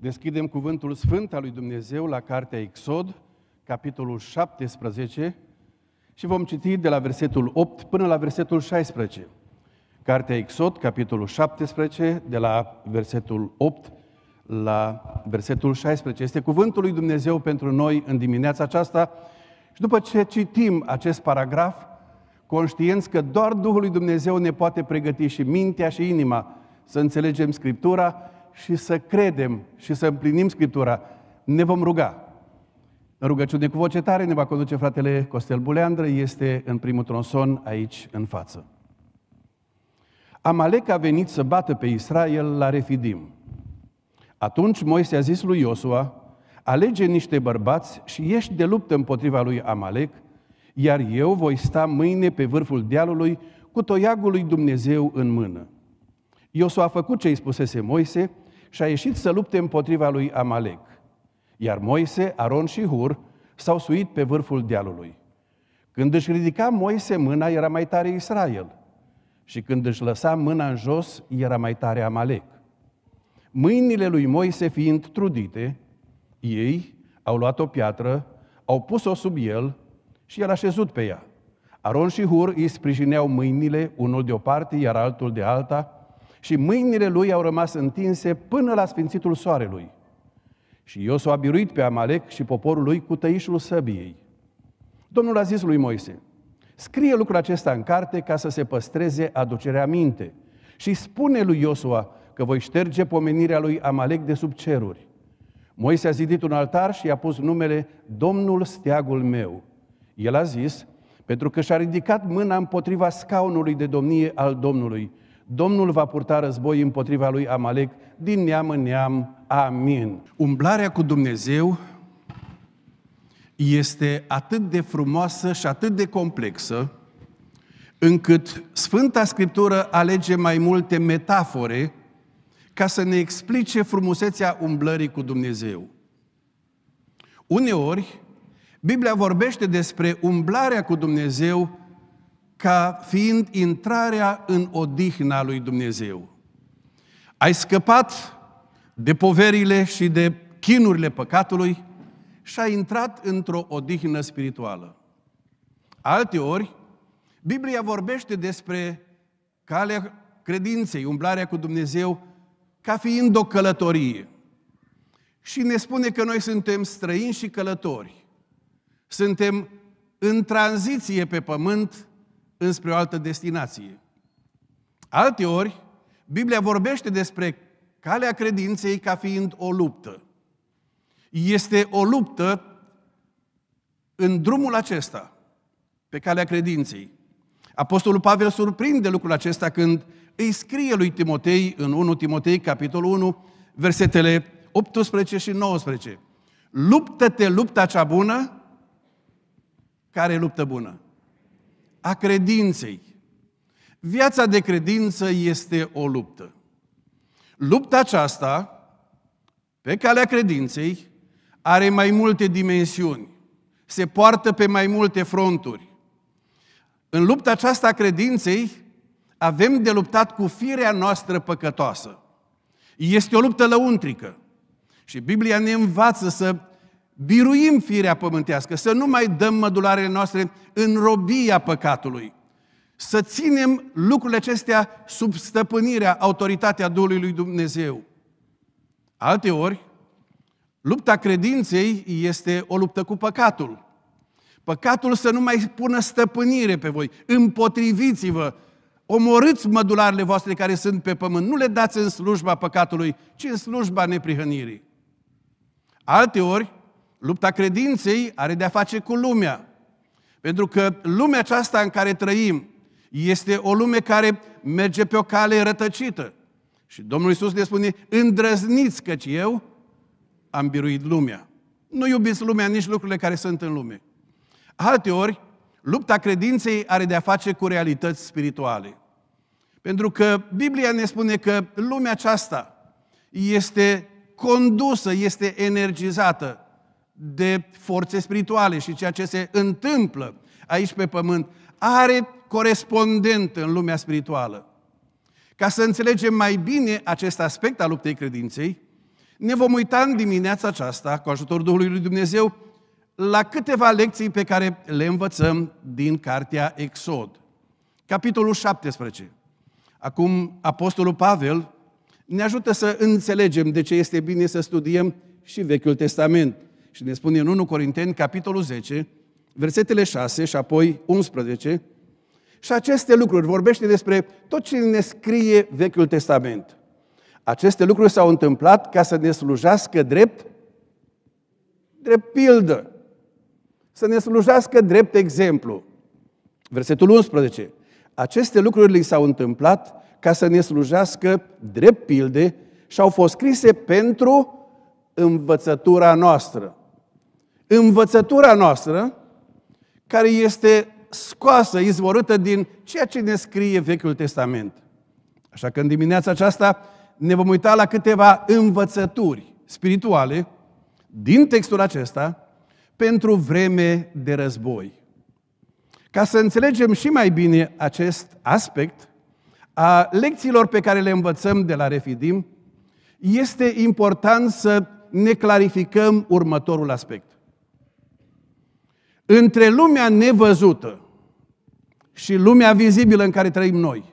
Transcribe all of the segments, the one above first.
Deschidem cuvântul Sfânt al lui Dumnezeu la cartea Exod, capitolul 17, și vom citi de la versetul 8 până la versetul 16. Cartea Exod, capitolul 17, de la versetul 8 la versetul 16. Este cuvântul lui Dumnezeu pentru noi în dimineața aceasta și după ce citim acest paragraf, conștienți că doar Duhul lui Dumnezeu ne poate pregăti și mintea și inima să înțelegem Scriptura și să credem și să împlinim Scriptura. Ne vom ruga. În rugăciune cu voce tare ne va conduce fratele Costel Buleandră, este în primul tronson aici în față. Amalek a venit să bată pe Israel la Refidim. Atunci Moise a zis lui Iosua, alege niște bărbați și ieși de luptă împotriva lui Amalek, iar eu voi sta mâine pe vârful dealului cu toiagul lui Dumnezeu în mână. Iosua a făcut ce îi spusese Moise și a ieșit să lupte împotriva lui Amalek. Iar Moise, Aron și Hur s-au suit pe vârful dealului. Când își ridica Moise mâna, era mai tare Israel. Și când își lăsa mâna în jos, era mai tare Amalek. Mâinile lui Moise fiind trudite, ei au luat o piatră, au pus-o sub el și el a șezut pe ea. Aron și Hur îi sprijineau mâinile, unul de o parte, iar altul de alta, și mâinile lui au rămas întinse până la sfințitul soarelui. Și Iosu a biruit pe Amalek și poporul lui cu tăișul săbiei. Domnul a zis lui Moise, scrie lucrul acesta în carte ca să se păstreze aducerea minte și spune lui Iosua că voi șterge pomenirea lui Amalek de sub ceruri. Moise a zidit un altar și i-a pus numele Domnul steagul meu. El a zis, pentru că și-a ridicat mâna împotriva scaunului de domnie al Domnului Domnul va purta război împotriva lui Amalek din neam în neam. Amin. Umblarea cu Dumnezeu este atât de frumoasă și atât de complexă, încât Sfânta Scriptură alege mai multe metafore ca să ne explice frumusețea umblării cu Dumnezeu. Uneori, Biblia vorbește despre umblarea cu Dumnezeu ca fiind intrarea în odihna lui Dumnezeu. Ai scăpat de poverile și de chinurile păcatului și ai intrat într-o odihnă spirituală. Alte ori, Biblia vorbește despre calea credinței, umblarea cu Dumnezeu, ca fiind o călătorie. Și ne spune că noi suntem străini și călători. Suntem în tranziție pe pământ înspre o altă destinație. Alteori, Biblia vorbește despre calea credinței ca fiind o luptă. Este o luptă în drumul acesta, pe calea credinței. Apostolul Pavel surprinde lucrul acesta când îi scrie lui Timotei în 1 Timotei, capitolul 1, versetele 18 și 19. Luptă-te lupta cea bună, care luptă bună? a credinței. Viața de credință este o luptă. Lupta aceasta, pe calea credinței, are mai multe dimensiuni, se poartă pe mai multe fronturi. În lupta aceasta a credinței, avem de luptat cu firea noastră păcătoasă. Este o luptă lăuntrică. Și Biblia ne învață să biruim firea pământească, să nu mai dăm mădularele noastre în robia păcatului, să ținem lucrurile acestea sub stăpânirea, autoritatea Duhului lui Dumnezeu. Alte ori, lupta credinței este o luptă cu păcatul. Păcatul să nu mai pună stăpânire pe voi. Împotriviți-vă, omorâți mădularele voastre care sunt pe pământ. Nu le dați în slujba păcatului, ci în slujba neprihănirii. Alte ori, Lupta credinței are de-a face cu lumea. Pentru că lumea aceasta în care trăim este o lume care merge pe o cale rătăcită. Și Domnul Iisus ne spune, îndrăzniți căci eu am biruit lumea. Nu iubiți lumea, nici lucrurile care sunt în lume. Alte ori, lupta credinței are de-a face cu realități spirituale. Pentru că Biblia ne spune că lumea aceasta este condusă, este energizată de forțe spirituale și ceea ce se întâmplă aici pe pământ are corespondent în lumea spirituală. Ca să înțelegem mai bine acest aspect al luptei credinței, ne vom uita în dimineața aceasta, cu ajutorul Duhului lui Dumnezeu, la câteva lecții pe care le învățăm din cartea Exod. Capitolul 17. Acum, Apostolul Pavel ne ajută să înțelegem de ce este bine să studiem și Vechiul Testament. Și ne spune în 1 Corinteni, capitolul 10, versetele 6 și apoi 11, și aceste lucruri vorbește despre tot ce ne scrie Vechiul Testament. Aceste lucruri s-au întâmplat ca să ne slujească drept, drept pildă, să ne slujească drept exemplu. Versetul 11. Aceste lucruri li s-au întâmplat ca să ne slujească drept pilde și au fost scrise pentru învățătura noastră învățătura noastră, care este scoasă, izvorâtă din ceea ce ne scrie Vechiul Testament. Așa că în dimineața aceasta ne vom uita la câteva învățături spirituale din textul acesta pentru vreme de război. Ca să înțelegem și mai bine acest aspect a lecțiilor pe care le învățăm de la Refidim, este important să ne clarificăm următorul aspect între lumea nevăzută și lumea vizibilă în care trăim noi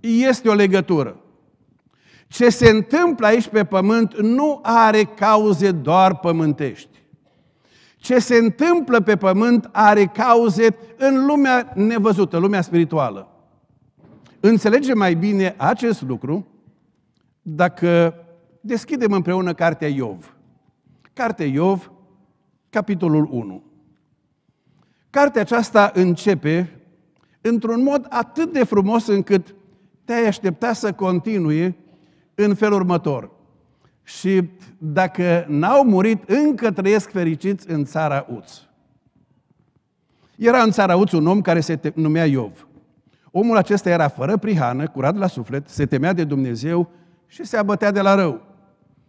este o legătură. Ce se întâmplă aici pe pământ nu are cauze doar pământești. Ce se întâmplă pe pământ are cauze în lumea nevăzută, lumea spirituală. Înțelege mai bine acest lucru dacă deschidem împreună cartea Iov. Cartea Iov, capitolul 1. Cartea aceasta începe într-un mod atât de frumos încât te-ai aștepta să continue în felul următor. Și dacă n-au murit, încă trăiesc fericiți în țara Uț. Era în țara Uț un om care se numea Iov. Omul acesta era fără prihană, curat la suflet, se temea de Dumnezeu și se abătea de la rău.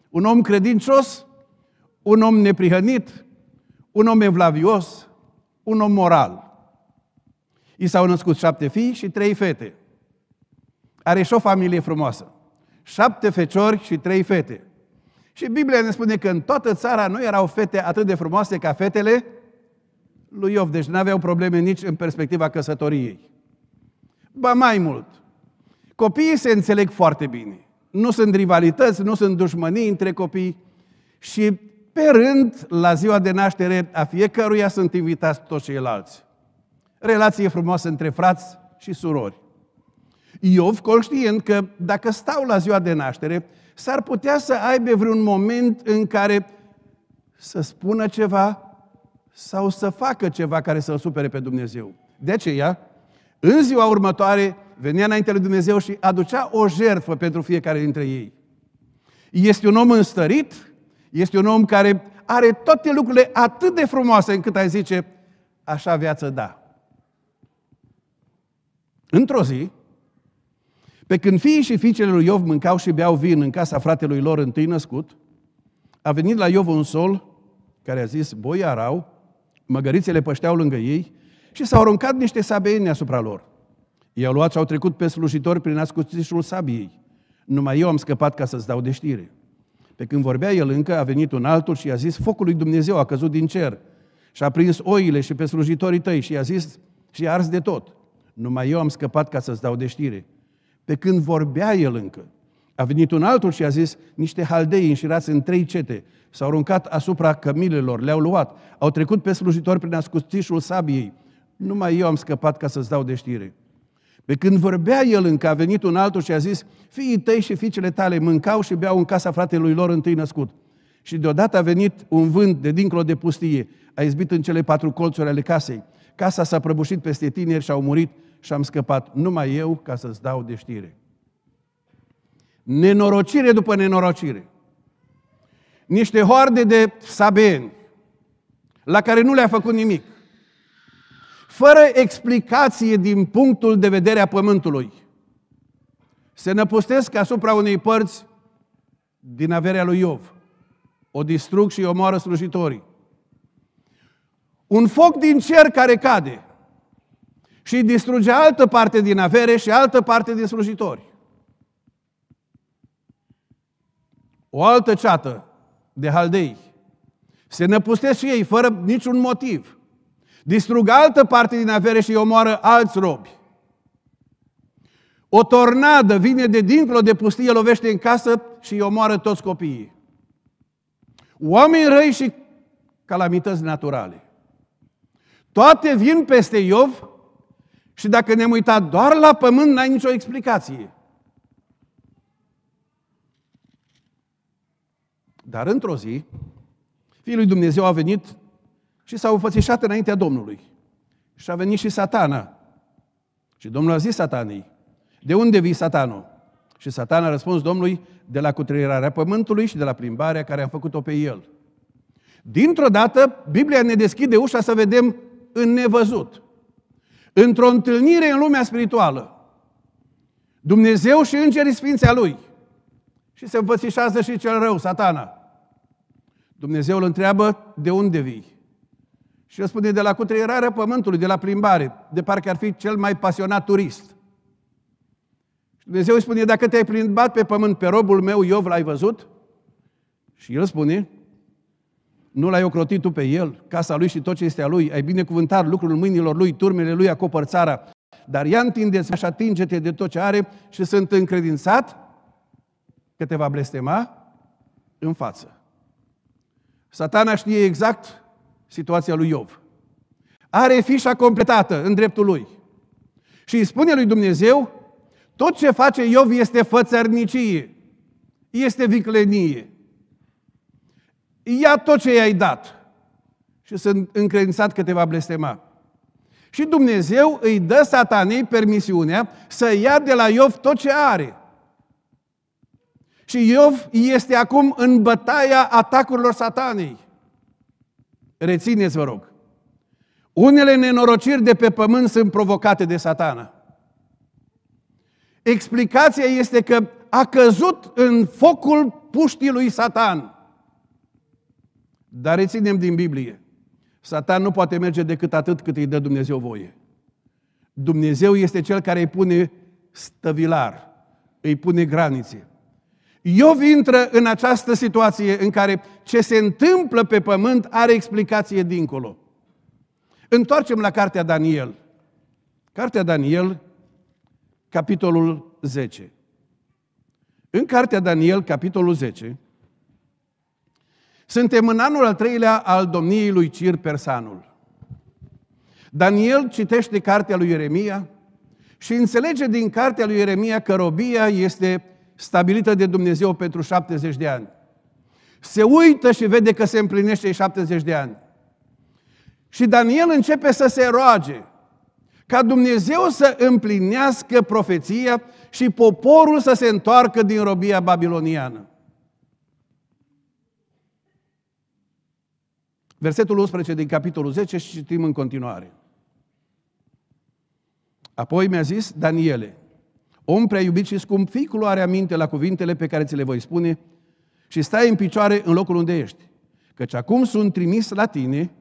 Un om credincios, un om neprihănit, un om evlavios, un om moral. I s-au născut șapte fii și trei fete. Are și o familie frumoasă. Șapte feciori și trei fete. Și Biblia ne spune că în toată țara nu erau fete atât de frumoase ca fetele lui Iov, deci nu aveau probleme nici în perspectiva căsătoriei. Ba mai mult, copiii se înțeleg foarte bine. Nu sunt rivalități, nu sunt dușmănii între copii și pe rând, la ziua de naștere a fiecăruia sunt invitați toți ceilalți. Relație frumoasă între frați și surori. Iov, conștient că dacă stau la ziua de naștere, s-ar putea să aibă vreun moment în care să spună ceva sau să facă ceva care să-L supere pe Dumnezeu. De aceea, în ziua următoare, venea înainte lui Dumnezeu și aducea o jertfă pentru fiecare dintre ei. Este un om înstărit este un om care are toate lucrurile atât de frumoase încât ai zice, așa viață da. Într-o zi, pe când fiii și fiicele lui Iov mâncau și beau vin în casa fratelui lor întâi născut, a venit la Iov un sol care a zis, boi arau, măgărițele pășteau lângă ei și s-au aruncat niște sabeieni asupra lor. I-au luat și au trecut pe slujitori prin ascuțișul sabiei. Numai eu am scăpat ca să-ți dau de știre. Pe când vorbea el încă, a venit un altul și i-a zis, focul lui Dumnezeu a căzut din cer și a prins oile și pe slujitorii tăi și i-a zis, și i-a ars de tot. Numai eu am scăpat ca să-ți dau de știre. Pe când vorbea el încă, a venit un altul și a zis, niște haldei înșirați în trei cete s-au aruncat asupra cămilelor, le-au luat, au trecut pe slujitori prin ascuțișul sabiei. Numai eu am scăpat ca să-ți dau de știre. Pe când vorbea el încă, a venit un altul și a zis, fiii tăi și fiicele tale mâncau și beau în casa fratelui lor întâi născut. Și deodată a venit un vânt de dincolo de pustie, a izbit în cele patru colțuri ale casei. Casa s-a prăbușit peste tineri și au murit și am scăpat numai eu ca să-ți dau de știre. Nenorocire după nenorocire. Niște hoarde de sabeni, la care nu le-a făcut nimic fără explicație din punctul de vedere a pământului. Se năpustesc asupra unei părți din averea lui Iov. O distrug și omoară slujitorii. Un foc din cer care cade și distruge altă parte din avere și altă parte din slujitori. O altă ceată de haldei se năpustesc și ei fără niciun motiv – distrug altă parte din avere și omoară alți robi. O tornadă vine de dincolo de pustie, lovește în casă și îi omoară toți copiii. Oameni răi și calamități naturale. Toate vin peste Iov și dacă ne-am uitat doar la pământ, n-ai nicio explicație. Dar într-o zi, Fiul lui Dumnezeu a venit și s-au înfățișat înaintea Domnului. Și a venit și satana. Și Domnul a zis satanei, de unde vii satano? Și satana a răspuns Domnului, de la cutrierarea pământului și de la plimbarea care am făcut-o pe el. Dintr-o dată, Biblia ne deschide ușa să vedem în nevăzut. Într-o întâlnire în lumea spirituală, Dumnezeu și îngerii sfințea lui. Și se învățișează și cel rău, satana. Dumnezeu îl întreabă, de unde vii? Și răspunde, de la cutreierarea pământului, de la plimbare, de parcă ar fi cel mai pasionat turist. Și Dumnezeu îi spune, dacă te-ai plimbat pe pământ, pe robul meu, Iov, l-ai văzut? Și el spune, nu l-ai ocrotit tu pe el, casa lui și tot ce este a lui, ai binecuvântat lucrul mâinilor lui, turmele lui acopăr țara, dar ia întinde și atinge-te de tot ce are și sunt încredințat că te va blestema în față. Satana știe exact situația lui Iov. Are fișa completată în dreptul lui. Și îi spune lui Dumnezeu, tot ce face Iov este fățărnicie, este viclenie. Ia tot ce i-ai dat. Și sunt încredințat că te va blestema. Și Dumnezeu îi dă satanei permisiunea să ia de la Iov tot ce are. Și Iov este acum în bătaia atacurilor satanei. Rețineți, vă rog. Unele nenorociri de pe pământ sunt provocate de satana. Explicația este că a căzut în focul puștii lui Satan. Dar reținem din Biblie. Satan nu poate merge decât atât cât îi dă Dumnezeu voie. Dumnezeu este cel care îi pune stăvilar, îi pune granițe. Iov intră în această situație în care ce se întâmplă pe pământ are explicație dincolo. Întoarcem la cartea Daniel. Cartea Daniel, capitolul 10. În cartea Daniel, capitolul 10, suntem în anul al treilea al domniei lui Cir Persanul. Daniel citește cartea lui Ieremia și înțelege din cartea lui Ieremia că robia este stabilită de Dumnezeu pentru 70 de ani. Se uită și vede că se împlinește 70 de ani. Și Daniel începe să se roage ca Dumnezeu să împlinească profeția și poporul să se întoarcă din robia babiloniană. Versetul 11 din capitolul 10 și citim în continuare. Apoi mi-a zis Daniele, Om prea iubit și scump, fii cu luarea minte la cuvintele pe care ți le voi spune și stai în picioare în locul unde ești. Căci acum sunt trimis la tine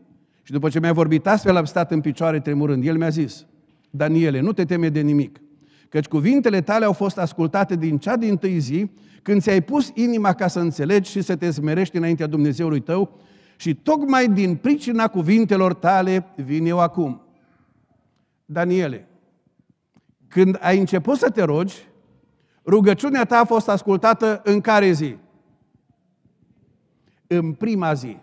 și după ce mi-a vorbit astfel, am stat în picioare tremurând. El mi-a zis, Daniele, nu te teme de nimic, căci cuvintele tale au fost ascultate din cea din tâi zi, când ți-ai pus inima ca să înțelegi și să te smerești înaintea Dumnezeului tău și tocmai din pricina cuvintelor tale vin eu acum. Daniele, când ai început să te rogi, rugăciunea ta a fost ascultată în care zi? În prima zi.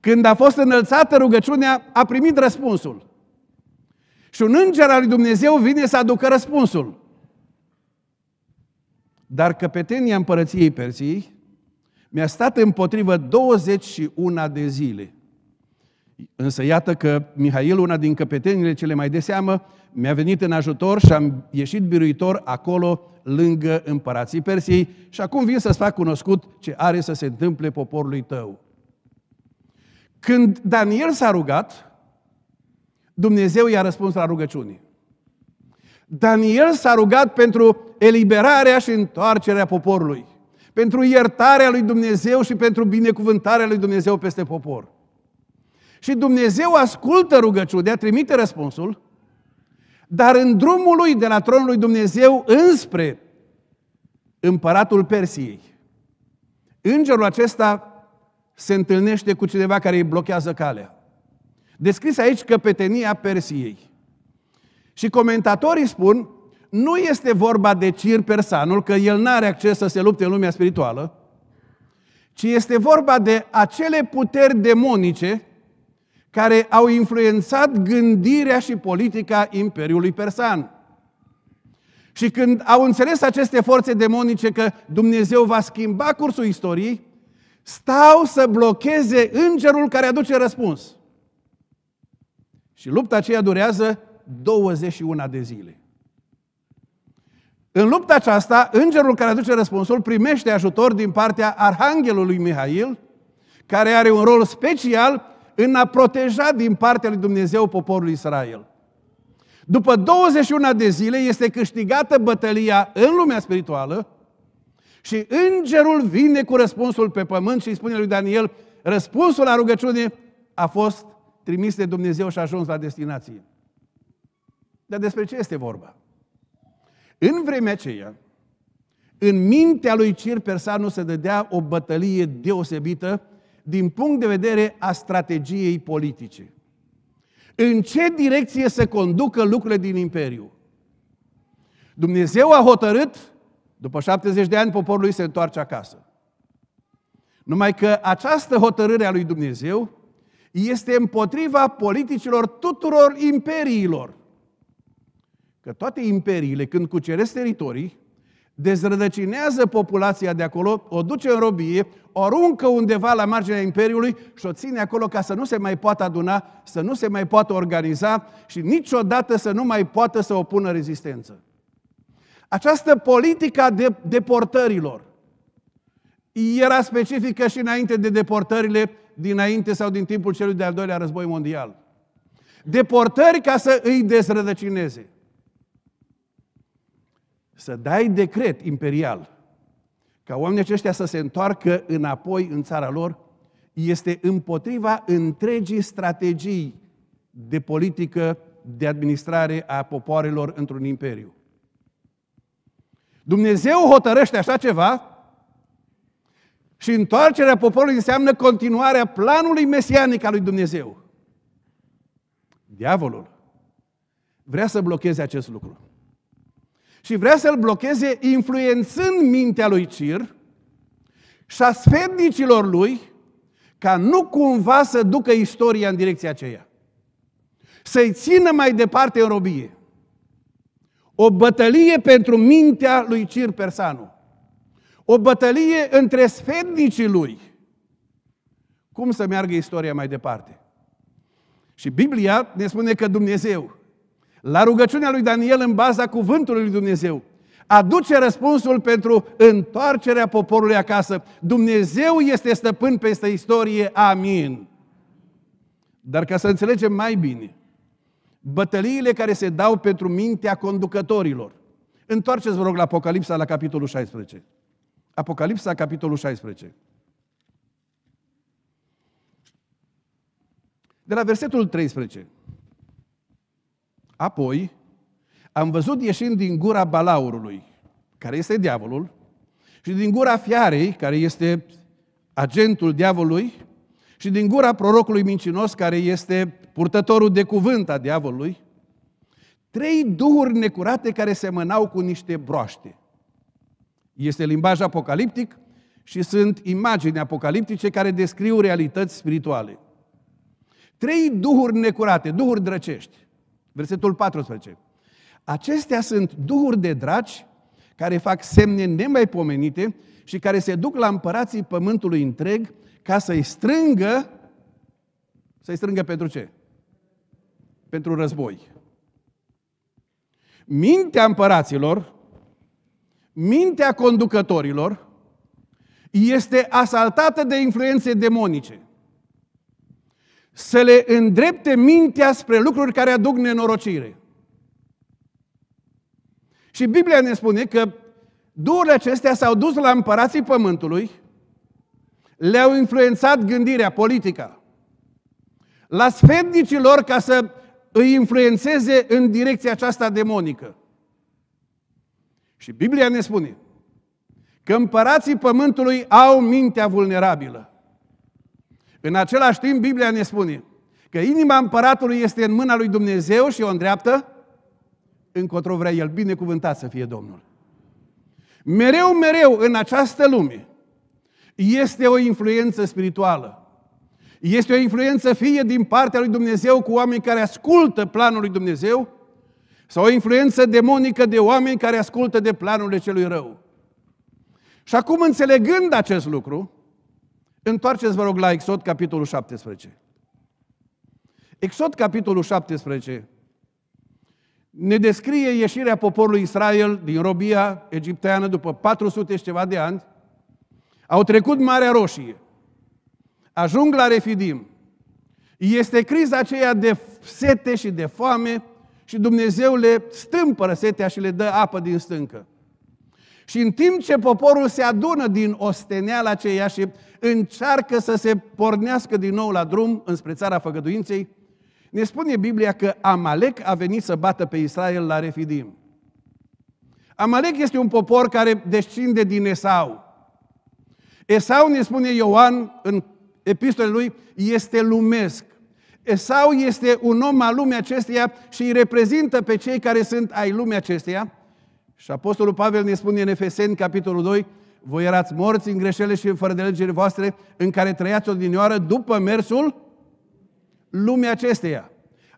Când a fost înălțată rugăciunea, a primit răspunsul. Și un înger al lui Dumnezeu vine să aducă răspunsul. Dar căpetenia împărăției Persiei mi-a stat împotrivă 21 de zile. Însă iată că Mihail, una din căpetenile cele mai de seamă, mi-a venit în ajutor și am ieșit biruitor acolo lângă împărații Persiei și acum vin să-ți fac cunoscut ce are să se întâmple poporului tău. Când Daniel s-a rugat, Dumnezeu i-a răspuns la rugăciune. Daniel s-a rugat pentru eliberarea și întoarcerea poporului, pentru iertarea lui Dumnezeu și pentru binecuvântarea lui Dumnezeu peste popor. Și Dumnezeu ascultă rugăciunea, trimite răspunsul, dar în drumul lui de la tronul lui Dumnezeu înspre împăratul Persiei, îngerul acesta se întâlnește cu cineva care îi blochează calea. Descris aici căpetenia Persiei. Și comentatorii spun, nu este vorba de Cir persanul, că el nu are acces să se lupte în lumea spirituală, ci este vorba de acele puteri demonice care au influențat gândirea și politica Imperiului Persan. Și când au înțeles aceste forțe demonice că Dumnezeu va schimba cursul istoriei, stau să blocheze îngerul care aduce răspuns. Și lupta aceea durează 21 de zile. În lupta aceasta, îngerul care aduce răspunsul primește ajutor din partea Arhanghelului Mihail, care are un rol special în a proteja din partea lui Dumnezeu poporul Israel. După 21 de zile este câștigată bătălia în lumea spirituală și îngerul vine cu răspunsul pe pământ și îi spune lui Daniel, răspunsul la rugăciune a fost trimis de Dumnezeu și a ajuns la destinație. Dar despre ce este vorba? În vremea aceea, în mintea lui Cir Persanu se dădea o bătălie deosebită din punct de vedere a strategiei politice. În ce direcție să conducă lucrurile din Imperiu? Dumnezeu a hotărât, după 70 de ani, poporul lui se întoarce acasă. Numai că această hotărâre a lui Dumnezeu este împotriva politicilor tuturor imperiilor. Că toate imperiile, când cuceresc teritorii, dezrădăcinează populația de acolo, o duce în robie, o aruncă undeva la marginea Imperiului și o ține acolo ca să nu se mai poată aduna, să nu se mai poată organiza și niciodată să nu mai poată să opună rezistență. Această politică a de deportărilor era specifică și înainte de deportările dinainte sau din timpul celui de-al doilea război mondial. Deportări ca să îi dezrădăcineze să dai decret imperial ca oamenii aceștia să se întoarcă înapoi în țara lor, este împotriva întregii strategii de politică de administrare a popoarelor într-un imperiu. Dumnezeu hotărăște așa ceva și întoarcerea poporului înseamnă continuarea planului mesianic al lui Dumnezeu. Diavolul vrea să blocheze acest lucru și vrea să-l blocheze influențând mintea lui Cir și a sfetnicilor lui ca nu cumva să ducă istoria în direcția aceea. Să-i țină mai departe în robie. O bătălie pentru mintea lui Cir Persanu. O bătălie între sfetnicii lui. Cum să meargă istoria mai departe? Și Biblia ne spune că Dumnezeu la rugăciunea lui Daniel în baza cuvântului lui Dumnezeu, aduce răspunsul pentru întoarcerea poporului acasă. Dumnezeu este stăpân peste istorie. Amin. Dar ca să înțelegem mai bine, bătăliile care se dau pentru mintea conducătorilor. Întoarceți, vă rog, la Apocalipsa, la capitolul 16. Apocalipsa, capitolul 16. De la versetul 13. Apoi, am văzut ieșind din gura balaurului, care este diavolul, și din gura fiarei, care este agentul diavolului, și din gura prorocului mincinos, care este purtătorul de cuvânt a diavolului, trei duhuri necurate care semănau cu niște broaște. Este limbaj apocaliptic și sunt imagini apocaliptice care descriu realități spirituale. Trei duhuri necurate, duhuri drăcești, Versetul 14. Acestea sunt duhuri de dragi care fac semne nemaipomenite și care se duc la împărații pământului întreg ca să-i strângă, să-i strângă pentru ce? Pentru război. Mintea împăraților, mintea conducătorilor, este asaltată de influențe demonice să le îndrepte mintea spre lucruri care aduc nenorocire. Și Biblia ne spune că duurile acestea s-au dus la împărații pământului, le-au influențat gândirea, politica, la sfetnicilor ca să îi influențeze în direcția aceasta demonică. Și Biblia ne spune că împărații pământului au mintea vulnerabilă. În același timp, Biblia ne spune că inima împăratului este în mâna lui Dumnezeu și o îndreaptă încotro vrea el. Binecuvântat să fie Domnul. Mereu, mereu, în această lume, este o influență spirituală. Este o influență fie din partea lui Dumnezeu cu oameni care ascultă planul lui Dumnezeu, sau o influență demonică de oameni care ascultă de planurile celui rău. Și acum, înțelegând acest lucru, Întoarceți, vă rog, la Exod, capitolul 17. Exod, capitolul 17, ne descrie ieșirea poporului Israel din robia egipteană după 400 și ceva de ani. Au trecut Marea Roșie, ajung la Refidim. Este criza aceea de sete și de foame și Dumnezeu le stâmpără setea și le dă apă din stâncă. Și în timp ce poporul se adună din osteneala aceea și încearcă să se pornească din nou la drum înspre țara făgăduinței, ne spune Biblia că Amalek a venit să bată pe Israel la Refidim. Amalek este un popor care descinde din Esau. Esau, ne spune Ioan în epistolele lui, este lumesc. Esau este un om al lumii acesteia și îi reprezintă pe cei care sunt ai lumii acesteia. Și Apostolul Pavel ne spune în Efeseni, capitolul 2, voi erați morți în greșele și fără de legile voastre, în care trăiați odinioară după mersul lumii acesteia,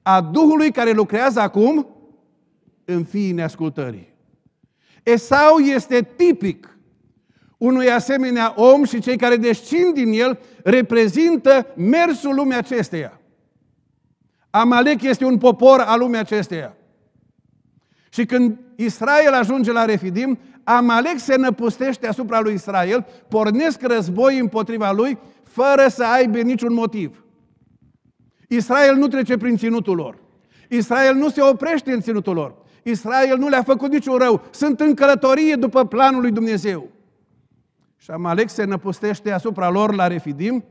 a Duhului care lucrează acum în fiii neascultării. Esau este tipic unui asemenea om și cei care descind din el reprezintă mersul lumii acesteia. Amalek este un popor al lumii acesteia. Și când Israel ajunge la Refidim, Amalek se năpustește asupra lui Israel, pornesc război împotriva lui, fără să aibă niciun motiv. Israel nu trece prin ținutul lor. Israel nu se oprește în ținutul lor. Israel nu le-a făcut niciun rău. Sunt în călătorie după planul lui Dumnezeu. Și Amalek se năpustește asupra lor la Refidim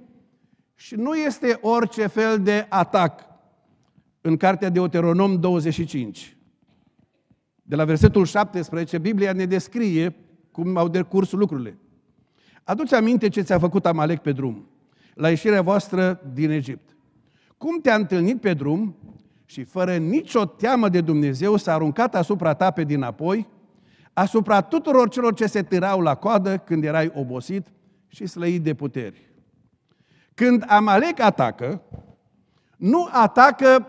și nu este orice fel de atac. În cartea Deuteronom 25 de la versetul 17, Biblia ne descrie cum au decurs lucrurile. Aduți aminte ce ți-a făcut Amalek pe drum, la ieșirea voastră din Egipt. Cum te-a întâlnit pe drum și fără nicio teamă de Dumnezeu s-a aruncat asupra ta pe dinapoi, asupra tuturor celor ce se târau la coadă când erai obosit și slăit de puteri. Când Amalek atacă, nu atacă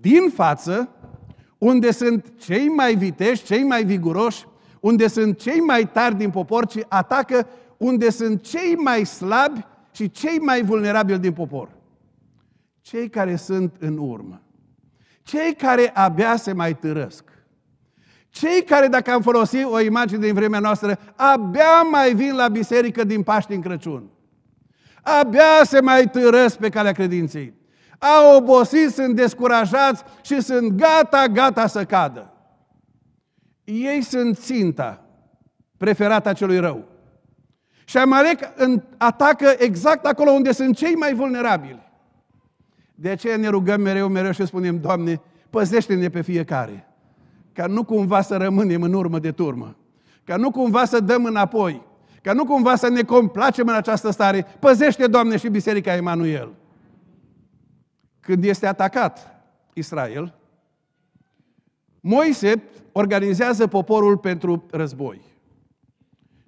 din față, unde sunt cei mai vitești, cei mai viguroși, unde sunt cei mai tari din popor, ci atacă unde sunt cei mai slabi și cei mai vulnerabili din popor. Cei care sunt în urmă. Cei care abia se mai târăsc. Cei care, dacă am folosit o imagine din vremea noastră, abia mai vin la biserică din Paști în Crăciun. Abia se mai târăsc pe calea credinței au obosit, sunt descurajați și sunt gata, gata să cadă. Ei sunt ținta preferată a celui rău. Și Amalek atacă exact acolo unde sunt cei mai vulnerabili. De aceea ne rugăm mereu, mereu și spunem, Doamne, păzește-ne pe fiecare, ca nu cumva să rămânem în urmă de turmă, ca nu cumva să dăm înapoi, ca nu cumva să ne complacem în această stare. Păzește, Doamne, și Biserica Emanuel când este atacat Israel, Moise organizează poporul pentru război.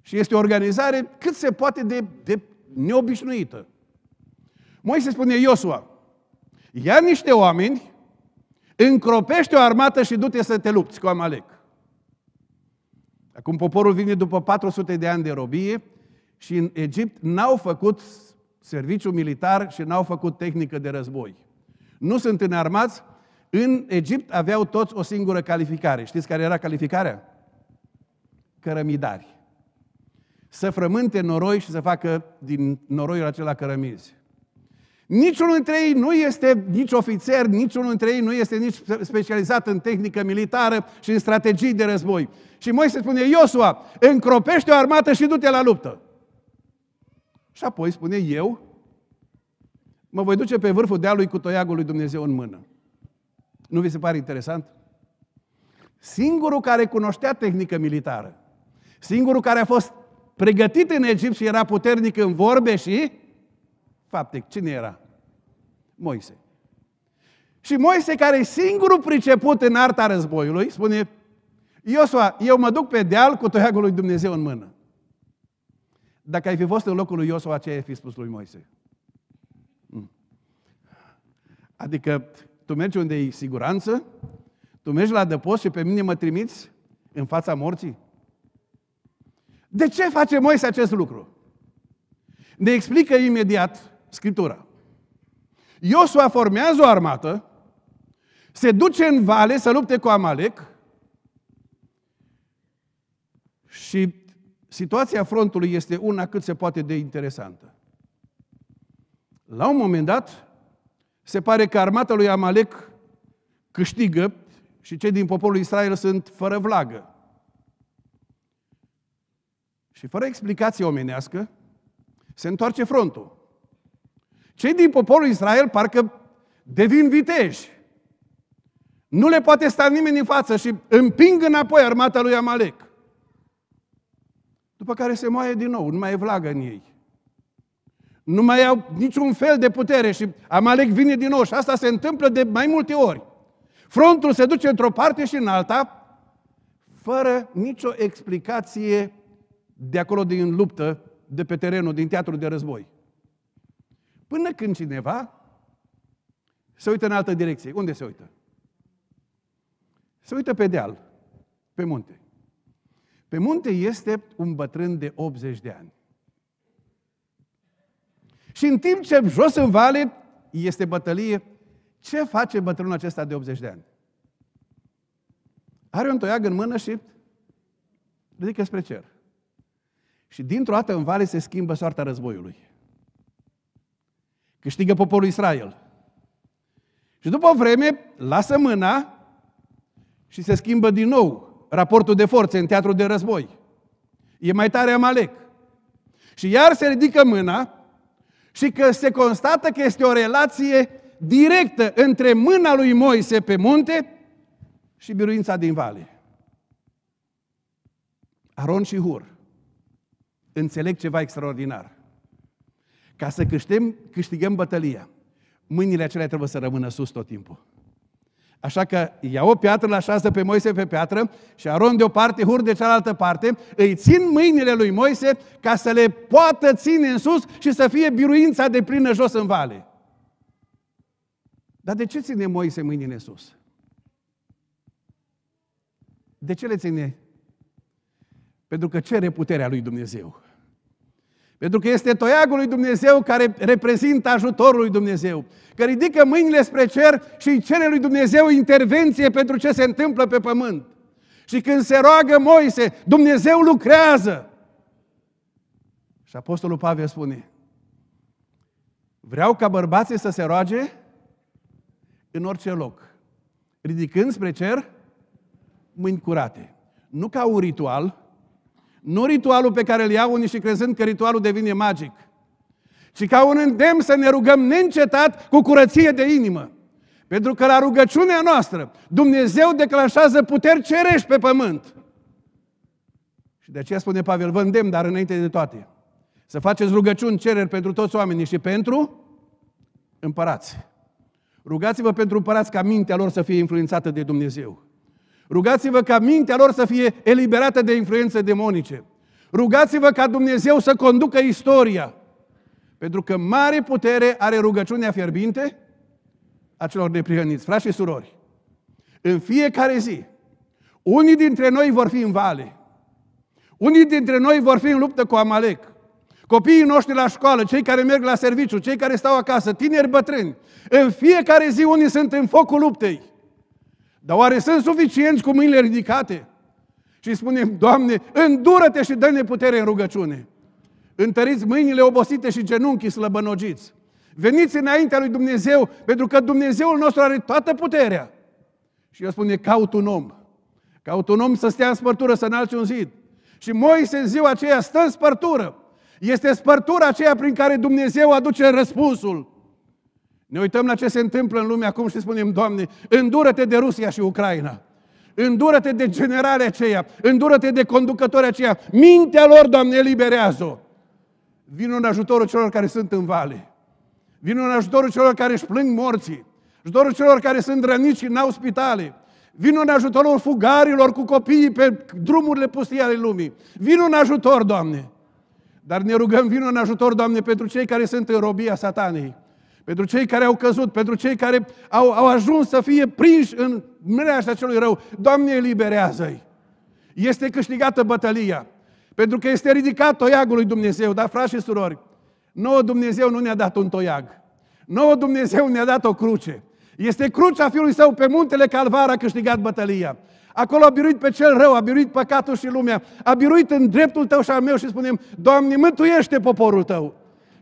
Și este o organizare cât se poate de, de neobișnuită. Moise spune Iosua, ia niște oameni, încropește o armată și du-te să te lupți cu Amalek. Acum poporul vine după 400 de ani de robie și în Egipt n-au făcut serviciu militar și n-au făcut tehnică de război nu sunt înarmați, în Egipt aveau toți o singură calificare. Știți care era calificarea? Cărămidari. Să frământe noroi și să facă din noroiul acela cărămizi. Niciunul dintre ei nu este nici ofițer, niciunul dintre ei nu este nici specializat în tehnică militară și în strategii de război. Și Moise spune, Iosua, încropește o armată și du-te la luptă. Și apoi spune, eu mă voi duce pe vârful dealului cu toiagul lui Dumnezeu în mână. Nu vi se pare interesant? Singurul care cunoștea tehnică militară, singurul care a fost pregătit în Egipt și era puternic în vorbe și faptic, Cine era? Moise. Și Moise, care e singurul priceput în arta războiului, spune, Iosua, eu mă duc pe deal cu toiagul lui Dumnezeu în mână. Dacă ai fi fost în locul lui Iosua, ce ai fi spus lui Moise? Adică tu mergi unde e siguranță, tu mergi la adăpost și pe mine mă trimiți în fața morții? De ce face Moise acest lucru? Ne explică imediat Scriptura. Iosua formează o armată, se duce în vale să lupte cu Amalek și situația frontului este una cât se poate de interesantă. La un moment dat, se pare că armata lui Amalek câștigă și cei din poporul Israel sunt fără vlagă. Și fără explicație omenească, se întoarce frontul. Cei din poporul Israel parcă devin viteji. Nu le poate sta nimeni în față și împing înapoi armata lui Amalek. După care se moaie din nou, nu mai e vlagă în ei nu mai au niciun fel de putere și Amalek vine din nou și asta se întâmplă de mai multe ori. Frontul se duce într-o parte și în alta, fără nicio explicație de acolo din luptă, de pe terenul, din teatrul de război. Până când cineva se uită în altă direcție. Unde se uită? Se uită pe deal, pe munte. Pe munte este un bătrân de 80 de ani. Și în timp ce jos în vale este bătălie, ce face bătrânul acesta de 80 de ani? Are un toiag în mână și ridică spre cer. Și dintr-o dată în vale se schimbă soarta războiului. Câștigă poporul Israel. Și după o vreme lasă mâna și se schimbă din nou raportul de forțe în teatru de război. E mai tare Amalek. Și iar se ridică mâna și că se constată că este o relație directă între mâna lui Moise pe munte și biruința din vale. Aron și Hur înțeleg ceva extraordinar. Ca să câștigăm, câștigăm bătălia, mâinile acelea trebuie să rămână sus tot timpul. Așa că ia o piatră, așează pe Moise pe piatră și Aron de o parte, Hur de cealaltă parte, îi țin mâinile lui Moise ca să le poată ține în sus și să fie biruința de plină jos în vale. Dar de ce ține Moise mâinile în sus? De ce le ține? Pentru că cere puterea lui Dumnezeu. Pentru că este toiagul lui Dumnezeu care reprezintă ajutorul lui Dumnezeu, că ridică mâinile spre cer și îi cere lui Dumnezeu intervenție pentru ce se întâmplă pe pământ. Și când se roagă Moise, Dumnezeu lucrează. Și Apostolul Pavel spune, vreau ca bărbații să se roage în orice loc, ridicând spre cer mâini curate. Nu ca un ritual, nu ritualul pe care îl iau unii și crezând că ritualul devine magic, ci ca un îndemn să ne rugăm neîncetat cu curăție de inimă. Pentru că la rugăciunea noastră Dumnezeu declanșează puteri cerești pe pământ. Și de aceea spune Pavel, vă îndemn, dar înainte de toate, să faceți rugăciuni, cereri pentru toți oamenii și pentru împărați. Rugați-vă pentru împărați ca mintea lor să fie influențată de Dumnezeu. Rugați-vă ca mintea lor să fie eliberată de influențe demonice. Rugați-vă ca Dumnezeu să conducă istoria. Pentru că mare putere are rugăciunea fierbinte a celor neprihăniți. Frați și surori, în fiecare zi, unii dintre noi vor fi în vale. Unii dintre noi vor fi în luptă cu Amalek. Copiii noștri la școală, cei care merg la serviciu, cei care stau acasă, tineri bătrâni. În fiecare zi unii sunt în focul luptei. Dar oare sunt suficienți cu mâinile ridicate? Și spunem, Doamne, îndură-te și dă-ne putere în rugăciune. Întăriți mâinile obosite și genunchii slăbănogiți. Veniți înaintea lui Dumnezeu, pentru că Dumnezeul nostru are toată puterea. Și eu spune, caut un om. Caut un om să stea în spărtură, să înalți un zid. Și Moise în ziua aceea stă în spărtură. Este spărtura aceea prin care Dumnezeu aduce răspunsul. Ne uităm la ce se întâmplă în lume acum și spunem, Doamne, îndură-te de Rusia și Ucraina. Îndură-te de generarea aceea, îndură-te de conducătorii aceea. Mintea lor, Doamne, eliberează-o. Vino în ajutorul celor care sunt în vale. Vino în ajutorul celor care își plâng morții. Ajutorul celor care sunt răniți și n-au spitale. Vin în ajutorul fugarilor cu copiii pe drumurile pustii ale lumii. Vino în ajutor, Doamne. Dar ne rugăm, vino în ajutor, Doamne, pentru cei care sunt în robia satanei pentru cei care au căzut, pentru cei care au, au ajuns să fie prinși în mreaja celui rău. Doamne, eliberează-i! Este câștigată bătălia, pentru că este ridicat toiagul lui Dumnezeu, dar frați și surori, nouă Dumnezeu nu ne-a dat un toiag. Nouă Dumnezeu ne-a dat o cruce. Este crucea Fiului Său pe muntele Calvar a câștigat bătălia. Acolo a biruit pe cel rău, a biruit păcatul și lumea, a biruit în dreptul Tău și al meu și spunem, Doamne, mântuiește poporul Tău.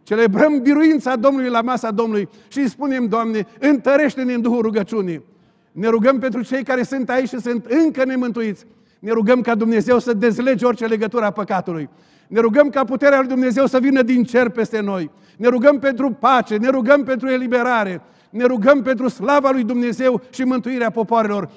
Celebrăm biruința Domnului la masa Domnului și îi spunem, Doamne, întărește-ne în Duhul rugăciunii. Ne rugăm pentru cei care sunt aici și sunt încă nemântuiți. Ne rugăm ca Dumnezeu să dezlege orice legătură a păcatului. Ne rugăm ca puterea lui Dumnezeu să vină din cer peste noi. Ne rugăm pentru pace, ne rugăm pentru eliberare, ne rugăm pentru slava lui Dumnezeu și mântuirea popoarelor.